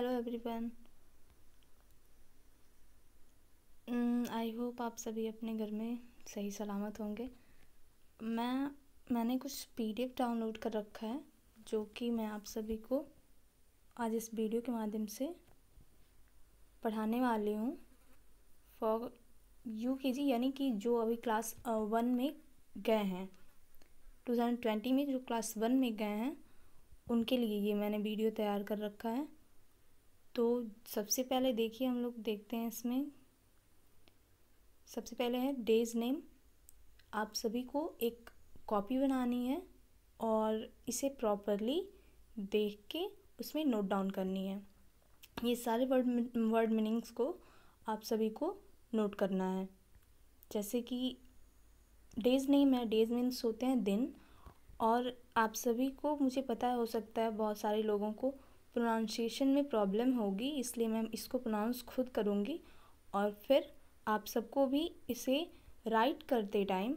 hello everyone I hope आप सभी अपने घर में सही सलामत होंगे मैं मैंने कुछ पीडीएफ डाउनलोड कर रखा है जो कि मैं आप सभी को आज इस वीडियो के माध्यम से पढ़ाने वाली हूँ फॉर यू के जी यानी कि जो अभी क्लास वन में गए हैं टू थाउजेंड ट्वेंटी में जो क्लास वन में गए हैं उनके लिए ये मैंने वीडियो तैयार कर रखा है तो सबसे पहले देखिए हम लोग देखते हैं इसमें सबसे पहले है डेज नेम आप सभी को एक कॉपी बनानी है और इसे प्रॉपरली देख के उसमें नोट डाउन करनी है ये सारे वर्ड वर्ड मीनिंग्स को आप सभी को नोट करना है जैसे कि डेज नेम है डेज मीन्स होते हैं दिन और आप सभी को मुझे पता हो सकता है बहुत सारे लोगों को प्रोनाउंसिएशन में प्रॉब्लम होगी इसलिए मैं इसको प्रोनाउंस खुद करूँगी और फिर आप सबको भी इसे राइट करते टाइम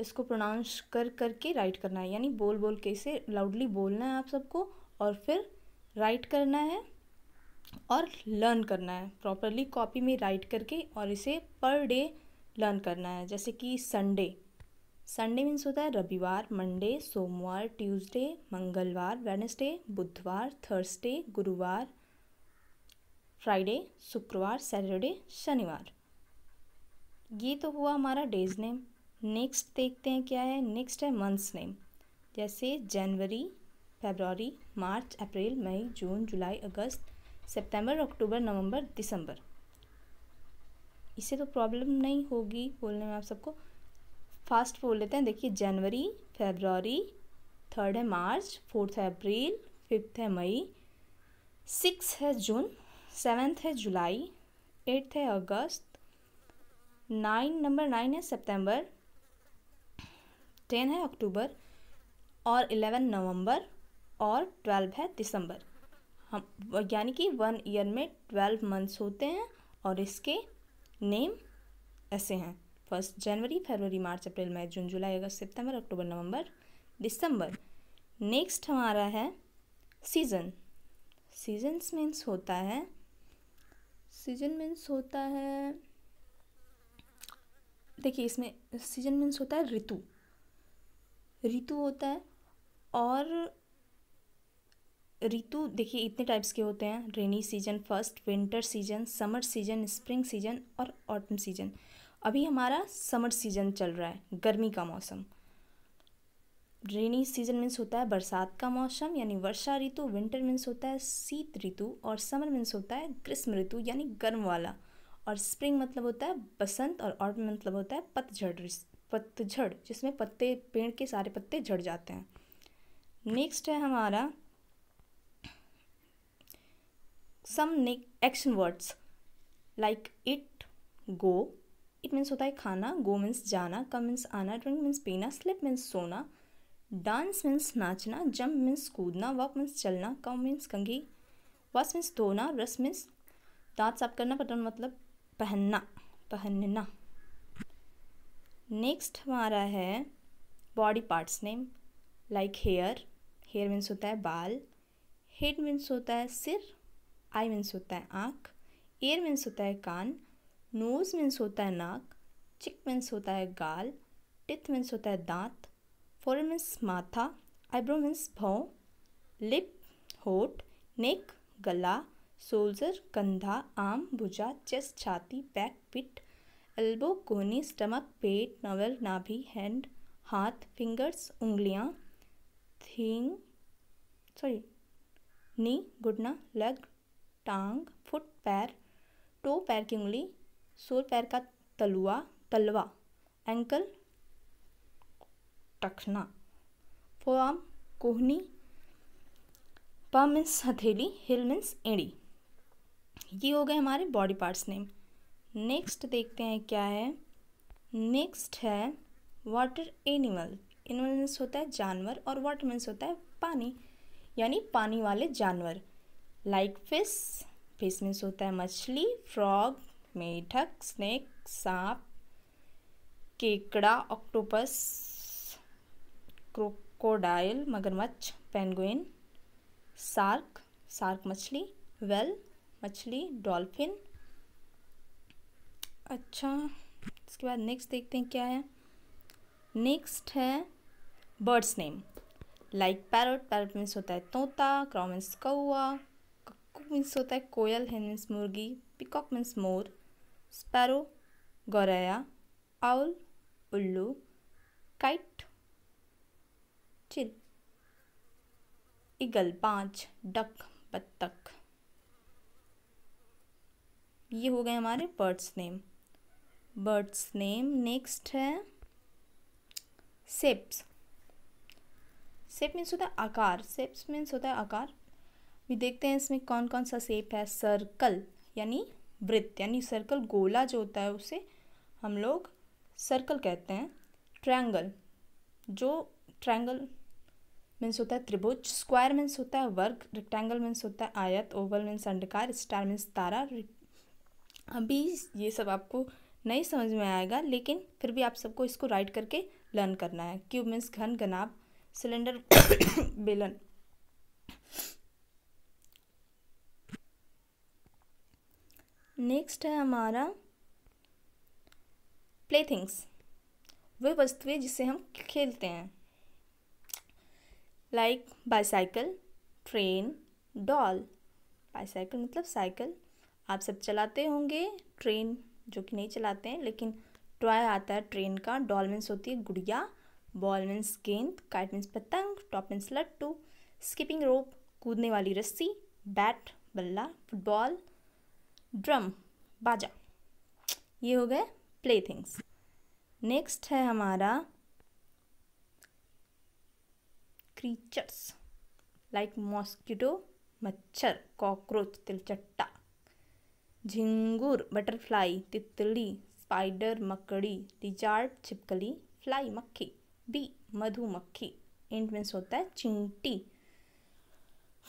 इसको प्रोनाउंस कर करके राइट करना है यानी बोल बोल के इसे लाउडली बोलना है आप सबको और फिर राइट करना है और लर्न करना है प्रॉपरली कॉपी में राइट करके और इसे पर डे लर्न करना है जैसे कि संडे संडे मीन्स होता है रविवार मंडे सोमवार ट्यूसडे मंगलवार वेनसडे बुधवार थर्सडे गुरुवार फ्राइडे शुक्रवार सैटरडे शनिवार ये तो हुआ हमारा डेज नेम नेक्स्ट देखते हैं क्या है नेक्स्ट है मंथ्स नेम जैसे जनवरी फेबररी मार्च अप्रैल मई जून जुलाई अगस्त सितंबर अक्टूबर नवंबर दिसंबर इससे तो प्रॉब्लम नहीं होगी बोलने में आप सबको फास्ट बोल लेते हैं देखिए जनवरी फेबररी थर्ड है मार्च फोर्थ है अप्रैल फिफ्थ है मई सिक्स है जून सेवेंथ है जुलाई एट्थ है अगस्त नाइन नंबर नाइन है सितंबर टेन है अक्टूबर और इलेवन नवंबर और ट्वेल्व है दिसंबर हम यानी कि वन ईयर में ट्वेल्व मंथ्स होते हैं और इसके नेम ऐसे हैं फर्स्ट जनवरी फरवरी मार्च अप्रैल मई जून जुलाई अगस्त सितंबर अक्टूबर नवंबर दिसंबर नेक्स्ट हमारा है सीज़न सीजन्स मीन्स होता है सीजन मीन्स होता है देखिए इसमें सीजन मीन्स होता है ऋतु ऋतु होता है और ऋतु देखिए इतने टाइप्स के होते हैं rainy season first winter season summer season spring season और ऑटम सीजन अभी हमारा समर सीज़न चल रहा है गर्मी का मौसम रेनी सीजन मीन्स होता है बरसात का मौसम यानी वर्षा ऋतु विंटर मीन्स होता है शीत ऋतु और समर मीन्स होता है ग्रीष्म ऋतु यानी गर्म वाला और स्प्रिंग मतलब होता है बसंत और ऑटम मतलब होता है पतझड़ पतझड़ जिसमें पत्ते पेड़ के सारे पत्ते झड़ जाते हैं नेक्स्ट है हमारा some action words like eat go eat means होता है खाना गो मीन्स जाना कम मीन्स आना ड्रिंक मीन्स पीना स्लिप मीन्स सोना डांस मीन्स नाचना जंप मीन्स कूदना वॉक मीन्स चलना कम मीन्स कंघी वस मीन्स धोना रस मीन्स दांत साफ करना पटन मतलब पहनना पहनना नेक्स्ट हमारा है body parts name like hair hair means होता है बाल हेड मीन्स होता है सिर आई मीन्स होता है आँख एयर मीन्स होता है कान नोज़ मीन्स होता है नाक चिक मीन्स होता है गाल टिथ मीन्स होता है दांत फोर मीन्स माथा आईब्रो मीन्स भौं लिप होट नेक गला सोल्जर कंधा आम भुजा चेस्ट छाती बैक पिट एल्बो कोहनी स्टमक पेट नवल नाभि हैंड हाथ फिंगर्स उंगलियां थींग सॉरी नी घुटना लेग टांग फुट पैर टो पैर की उंगली सोल पैर का तलुआ तलवा एंकल टखना फोआम कोहनी प मीन्स हथेली हिल मीन्स एड़ी ये हो गए हमारे बॉडी पार्ट्स नेम नेक्स्ट देखते हैं क्या है नेक्स्ट है वाटर एनिमल एनिमल मीन्स होता है जानवर और वाटर मीन्स होता है पानी यानी पानी वाले जानवर लाइक फिश फिश मीन्स होता है मछली फ्रॉग मेढक स्नेक सांप केकड़ा ऑक्टोपस क्रोकोडाइल मगरमच्छ पेंगुइन सार्क सार्क मछली वेल मछली डॉल्फिन अच्छा इसके बाद नेक्स्ट देखते हैं क्या है नेक्स्ट है birds name like parrot parrot means होता है तोता क्रॉ मीन्स कौआ कक्कू मीन्स होता है कोयल है मीन्स मुर्गी पिकॉक मीन्स मोर स्पैरो गौरया आउल उल्लू काइट चिल ईगल पांच डक बत्तख ये हो गए हमारे birds name birds name next है सेप्स सेप मीन्स होता है आकार सेप्स मीन्स होता है आकार भी देखते हैं इसमें कौन कौन सा सेप है सर्कल यानी वृत्त यानी सर्कल गोला जो होता है उसे हम लोग सर्कल कहते हैं ट्रायंगल जो ट्रायंगल मीन्स होता है त्रिभुज स्क्वायर मीन्स होता है वर्ग रेक्टेंगल मीन्स होता है आयत ओवल मीन्स अंडकार स्टार मीन्स तारा अभी ये सब आपको नहीं समझ में आएगा लेकिन फिर भी आप सबको इसको राइट करके लर्न करना है क्यूब मीन्स घन घनाभ सिलेंडर बेलन नेक्स्ट है हमारा प्ले थिंग्स वे वस्तुएं जिसे हम खेलते हैं like bicycle train doll bicycle मतलब साइकिल आप सब चलाते होंगे ट्रेन जो कि नहीं चलाते हैं लेकिन टॉय आता है ट्रेन का डॉल मीन्स होती है गुड़िया बॉल मीन्स गेंद काइट मीन्स पतंग टॉप मीन्स लट्टू स्किपिंग रोप कूदने वाली रस्सी बैट बल्ला फुटबॉल ड्रम बाजा ये हो गए प्ले थिंग्स नेक्स्ट है हमारा क्रीचर्स लाइक मॉस्किटो मच्छर कॉकरोच तिलचट्टा झिंगूर बटरफ्लाई तितली स्पाइडर मकड़ी रिजार्ड छिपकली फ्लाई मक्खी बी मधुमक्खी इंट मीन्स होता है चिंटी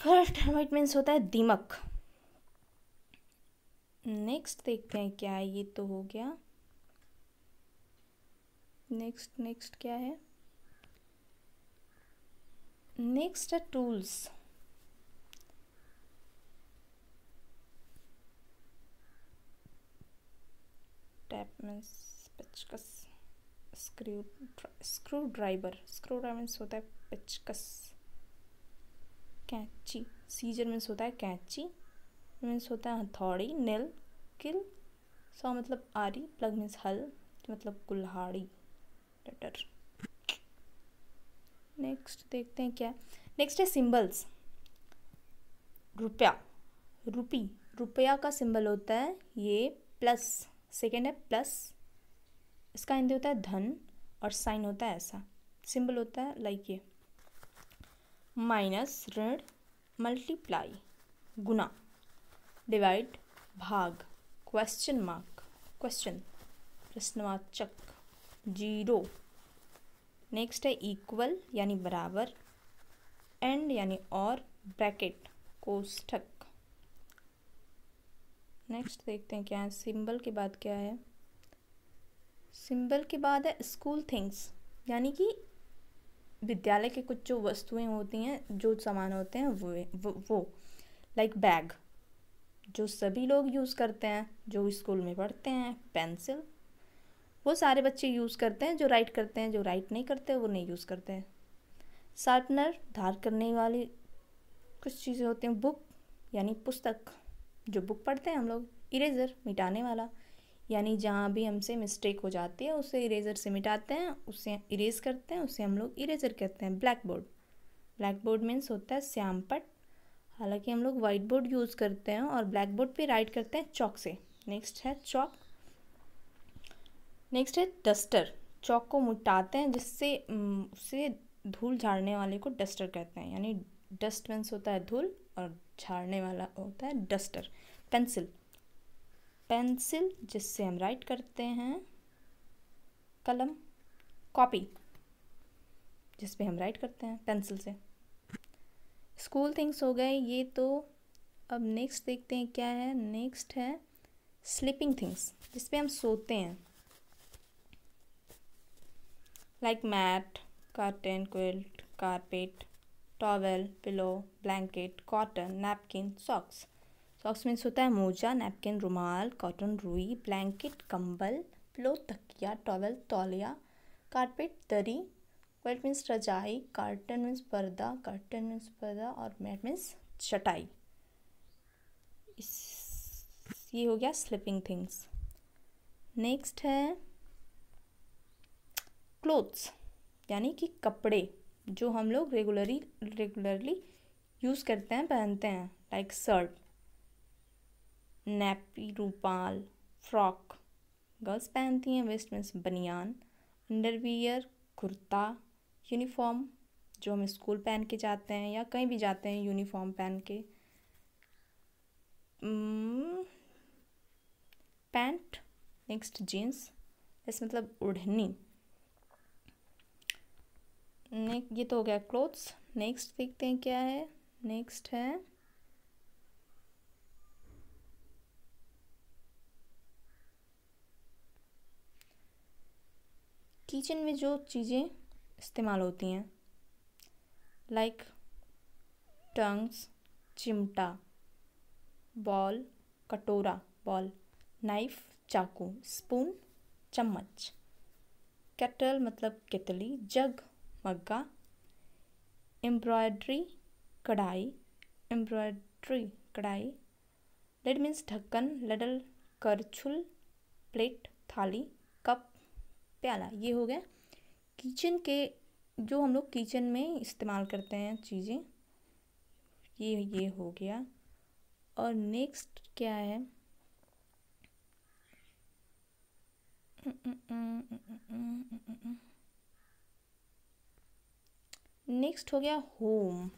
फर्स्ट टर्माइट मीन्स होता है दीमक नेक्स्ट देखते हैं क्या है ये तो हो गया नेक्स्ट नेक्स्ट क्या है नेक्स्ट है टूल्स टैप मीन्स पचकस screw screwdriver screwdriver means होता है पचकस कैंची सीजर मीन्स होता है कैंची मीन्स होता है हथौड़ी नील किल सौ मतलब आरी प्लग मीन्स हल मतलब कुल्हाड़ी लेटर नेक्स्ट देखते हैं क्या नेक्स्ट है सिंबल्स रुपया रुपी रुपया का सिंबल होता है ये प्लस सेकेंड है प्लस इसका हिंदी होता है धन और साइन होता है ऐसा सिंबल होता है लाइक ये माइनस ऋण मल्टीप्लाई गुना डिवाइड भाग क्वेश्चन मार्क क्वेश्चन प्रश्नवाचक जीरो नेक्स्ट है इक्वल यानी बराबर एंड यानी और ब्रैकेट कोष्ठक नेक्स्ट देखते हैं क्या है सिंबल के बाद क्या है सिंबल के बाद है स्कूल थिंग्स यानी कि विद्यालय के कुछ जो वस्तुएं होती हैं जो सामान होते हैं वो वो लाइक बैग जो सभी लोग यूज़ करते हैं जो स्कूल में पढ़ते हैं पेंसिल वो सारे बच्चे यूज़ करते हैं जो राइट करते हैं जो राइट नहीं करते वो नहीं यूज़ करते हैं शार्पनर धार करने वाली कुछ चीज़ें होती हैं बुक यानी पुस्तक जो बुक पढ़ते हैं हम लोग इरेज़र मिटाने वाला यानी जहाँ भी हमसे मिस्टेक हो जाती है उसे इरेज़र से मिटाते हैं उसे इरेज़ करते हैं उसे हम लोग इरेज़र कहते हैं blackboard blackboard means होता है श्यामपट हालांकि हम लोग वाइट बोर्ड यूज़ करते हैं और ब्लैक बोर्ड पर राइट करते हैं चौक से नेक्स्ट है चौक नेक्स्ट है डस्टर चौक को मुटाते हैं जिससे उससे धूल झाड़ने वाले को डस्टर कहते हैं यानी डस्ट मीन्स होता है धूल और झाड़ने वाला होता है डस्टर पेंसिल पेंसिल जिससे हम राइट करते हैं कलम कॉपी जिस पे हम राइट करते हैं पेंसिल से स्कूल थिंग्स हो गए ये तो अब नेक्स्ट देखते हैं क्या है नेक्स्ट है स्लीपिंग थिंग्स जिसपे हम सोते हैं like mat curtain quilt carpet towel pillow blanket cotton napkin socks socks means होता है मोजा नैपकिन रुमाल कॉटन रुई ब्लैंकेट कंबल पिलो तकिया टॉवल तौलिया कारपेट दरी वेट मीन्स रजाई कार्टन मीन्स पर्दा कार्टन मीन्स पर्दा और मैट मीन्स चटाई इस ये हो गया स्लिपिंग थिंग्स नेक्स्ट है क्लोथ्स यानी कि कपड़े जो हम लोग रेगुलरली रेगुलरली यूज़ करते हैं पहनते हैं लाइक शर्ट नैपी रूपाल फ्रॉक गर्ल्स पहनती हैं वेस्ट मीन्स बनियान अंडरवियर कुर्ता यूनिफॉर्म जो हम स्कूल पहन के जाते हैं या कहीं भी जाते हैं यूनिफॉर्म पहन के पैंट नेक्स्ट जीन्स इस मतलब उढ़नी नेक्स्ट ये तो हो गया क्लोथ्स नेक्स्ट देखते हैं क्या है नेक्स्ट है किचन में जो चीज़ें इस्तेमाल होती हैं लाइक टंग्स चिमटा बॉल कटोरा बॉल नाइफ चाकू स्पून चम्मच केटल मतलब केतली जग मग्गा एम्ब्रॉयड्री कढ़ाई एम्ब्रॉयड्री कढ़ाई लेड मीन्स ढक्कन लडल करछुल प्लेट थाली कप प्याला ये हो गया किचन के जो हम लोग किचन में इस्तेमाल करते हैं चीज़ें ये ये हो गया और नेक्स्ट क्या है नेक्स्ट हो गया होम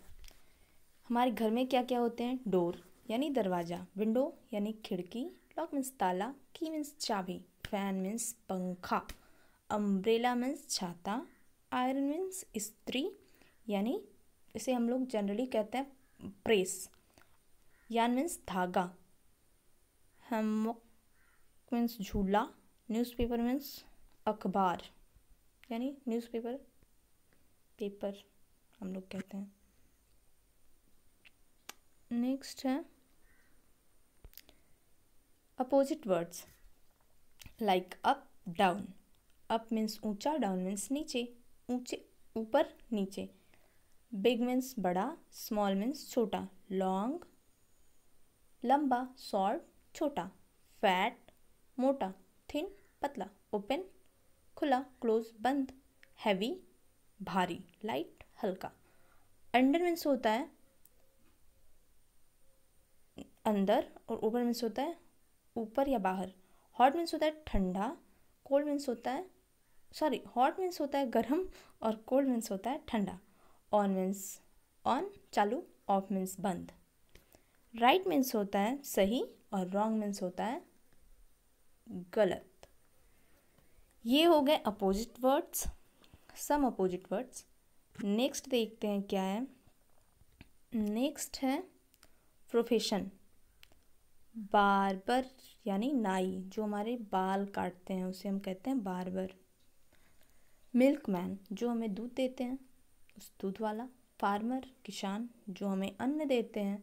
हमारे घर में क्या क्या होते हैं डोर यानी दरवाज़ा विंडो यानी खिड़की लॉक मीन्स ताला की मीन्स चाबी फैन मीन्स पंखा अम्ब्रेला मीन्स छाता आयरन मीन्स स्त्री यानी इसे हम लोग जनरली कहते हैं प्रेस यान मीन्स धागा हेमोक मीन्स झूला न्यूज़पेपर मीन्स अखबार यानी न्यूज़पेपर पेपर हम लोग कहते हैं नेक्स्ट है opposite words like up down up means ऊंचा डाउन मीन्स नीचे ऊंचे ऊपर नीचे बिग मीन्स बड़ा स्मॉल मीन्स छोटा लॉन्ग लंबा शॉर्ट छोटा फैट मोटा थिन पतला ओपन खुला क्लोज बंद हैवी भारी लाइट हल्का अंडर मीन्स होता है अंदर और ऊपर मीन्स होता है ऊपर या बाहर हॉट मीन्स होता है ठंडा कोल्ड मीन्स होता है सॉरी हॉट मीन्स होता है गर्म और कोल्ड मीन्स होता है ठंडा ऑन मीन्स ऑन चालू ऑफ मीन्स बंद राइट मीन्स होता है सही और रॉन्ग मीन्स होता है गलत ये हो गए opposite words some opposite words next देखते हैं क्या है नेक्स्ट है प्रोफेशन बारबर यानी नाई जो हमारे बाल काटते हैं उसे हम कहते हैं बारबर मिल्कमैन जो हमें दूध देते हैं उस दूध वाला फार्मर किसान जो हमें अन्न देते हैं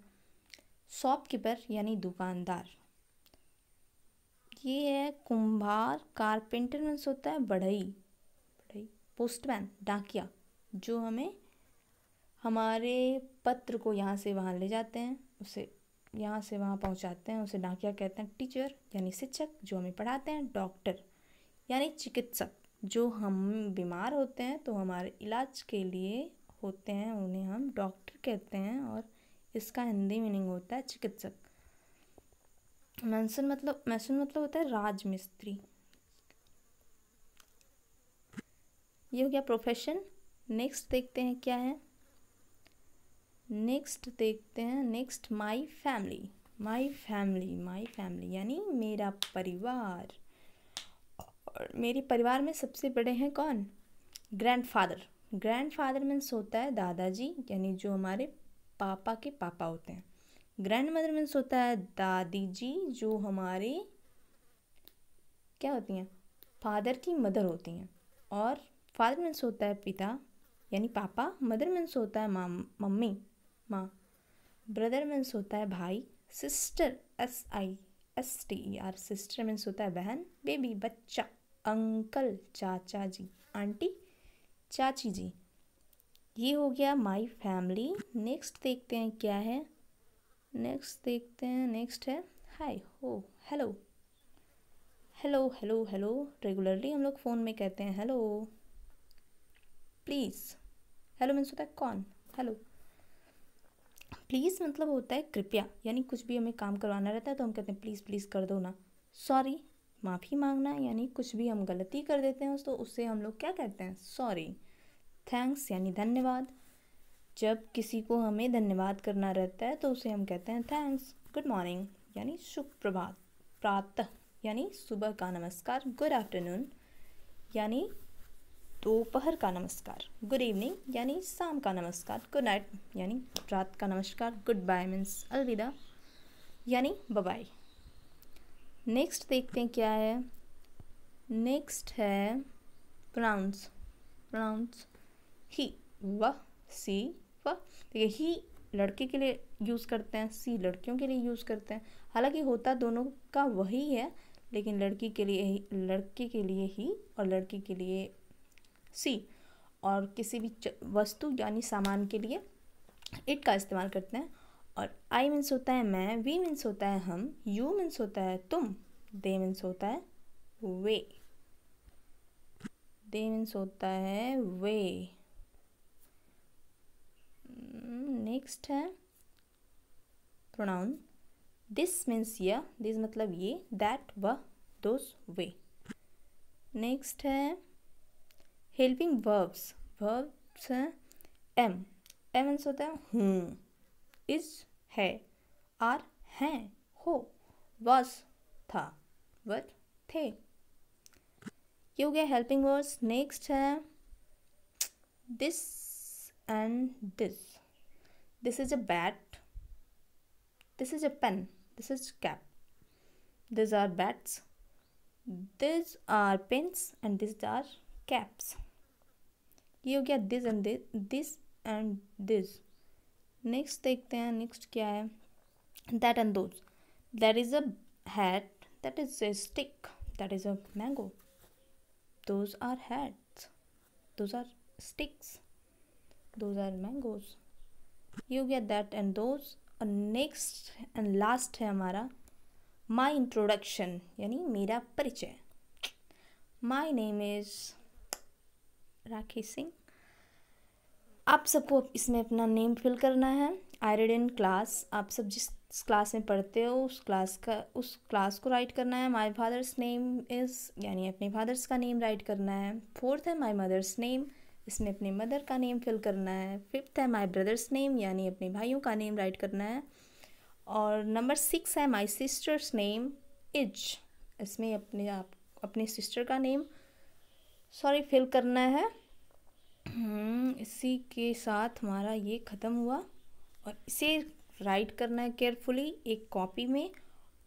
शॉपकीपर यानी दुकानदार ये है कुम्भार कारपेंटर में होता है बढ़ई बढ़ई पोस्टमैन डाकिया जो हमें हमारे पत्र को यहाँ से वहाँ ले जाते हैं उसे यहाँ से वहाँ पहुँचाते हैं उसे डाकिया कहते हैं टीचर यानी शिक्षक जो हमें पढ़ाते हैं डॉक्टर यानी चिकित्सक जो हम बीमार होते हैं तो हमारे इलाज के लिए होते हैं उन्हें हम डॉक्टर कहते हैं और इसका हिंदी मीनिंग होता है चिकित्सक मैंसन मतलब मैंसन मतलब होता है राजमिस्त्री ये हो गया प्रोफेशन नेक्स्ट देखते हैं क्या है नेक्स्ट देखते हैं next my family my family my family यानी मेरा परिवार और मेरे परिवार में सबसे बड़े हैं कौन ग्रैंडफादर ग्रैंडफादर मीन्स होता है दादाजी यानी जो हमारे पापा के पापा होते हैं ग्रैंड मदर मीन्स होता है दादी जी जो हमारे क्या होती हैं फादर की मदर होती हैं और फादर मीन्स होता है पिता यानी पापा मदर मीन्स होता है माम मम्मी माँ ब्रदर मीन्स होता है भाई sister S I S T R sister means होता है बहन बेबी बच्चा अंकल चाचा जी आंटी चाची जी ये हो गया माई फैमिली नेक्स्ट देखते हैं क्या है नेक्स्ट देखते हैं नेक्स्ट है हाय हो hello hello hello hello regularly हम लोग फ़ोन में कहते हैं हेलो प्लीज़ हेलो मीन्स होता है कौन हेलो प्लीज़ मतलब होता है कृपया यानी कुछ भी हमें काम करवाना रहता है तो हम कहते हैं प्लीज़ प्लीज़ कर दो ना सॉरी माफ़ी मांगना यानी कुछ भी हम गलती कर देते हैं तो उससे हम लोग क्या कहते हैं सॉरी थैंक्स यानी धन्यवाद जब किसी को हमें धन्यवाद करना रहता है तो उसे हम कहते हैं थैंक्स गुड मॉर्निंग यानी शुभ प्रभात प्रातः यानी सुबह का नमस्कार गुड आफ्टरनून यानी दोपहर का नमस्कार गुड इवनिंग यानी शाम का नमस्कार गुड नाइट यानी रात का नमस्कार गुड बाय मीन्स अलविदा यानी बाय नेक्स्ट देखते हैं क्या है नेक्स्ट है प्रांस प्रांस ही वह सी वह देखिए ही लड़के के लिए यूज़ करते हैं सी लड़कियों के लिए यूज़ करते हैं हालांकि होता दोनों का वही है लेकिन लड़की के लिए ही लड़के के लिए ही और लड़की के लिए सी और किसी भी वस्तु यानी सामान के लिए इट का इस्तेमाल करते हैं और आई मीन्स होता है मैं वी मीन्स होता है हम यू मीन्स होता है तुम दे मीन्स होता है वे दे मीन्स होता है वे नेक्स्ट hmm, है प्रोनाउन दिस मीन्स य दिस मतलब ये दैट व दोस वे नेक्स्ट है हेल्पिंग वर्ब्स वर्ब्स हैं एम एम मीन्स होता है हूँ इज़ है आर हैं हो वॉज था वर थे ये हो गया हेल्पिंग वर्ड्स नेक्स्ट है this and this this is a bat this is a pen this is cap this are bats this are pens and this are caps ये हो गया this and this and this next देखते हैं next क्या है that and those that is a hat that is a stick that is a mango those are hats those are sticks those are mangoes you हो that and those और next and last है हमारा my introduction यानी मेरा परिचय my name is Rakhi Singh आप सबको इसमें अपना नेम फिल करना है आयरडन क्लास आप सब जिस क्लास में पढ़ते हो उस क्लास का उस क्लास को राइट करना है माय फादर्स नेम इज़ यानी अपने फादर्स का नेम राइट करना है फोर्थ है माय मदर्स नेम इसमें अपने मदर का नेम फिल करना है फिफ्थ है माय ब्रदर्स नेम यानी अपने भाइयों का नेम राइट करना है और नंबर सिक्स है माय सिस्टर्स नेम इज इसमें अपने आप अपने सिस्टर का नेम सॉरी फिल करना है हम्म, इसी के साथ हमारा ये ख़त्म हुआ और इसे राइट करना है केयरफुली एक कॉपी में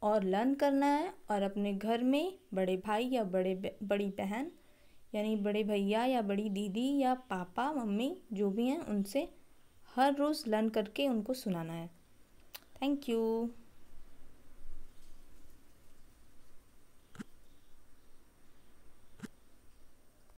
और लर्न करना है और अपने घर में बड़े भाई या बड़े बड़ी बहन यानी बड़े भैया या बड़ी दीदी या पापा मम्मी जो भी हैं उनसे हर रोज़ लर्न करके उनको सुनाना है थैंक यू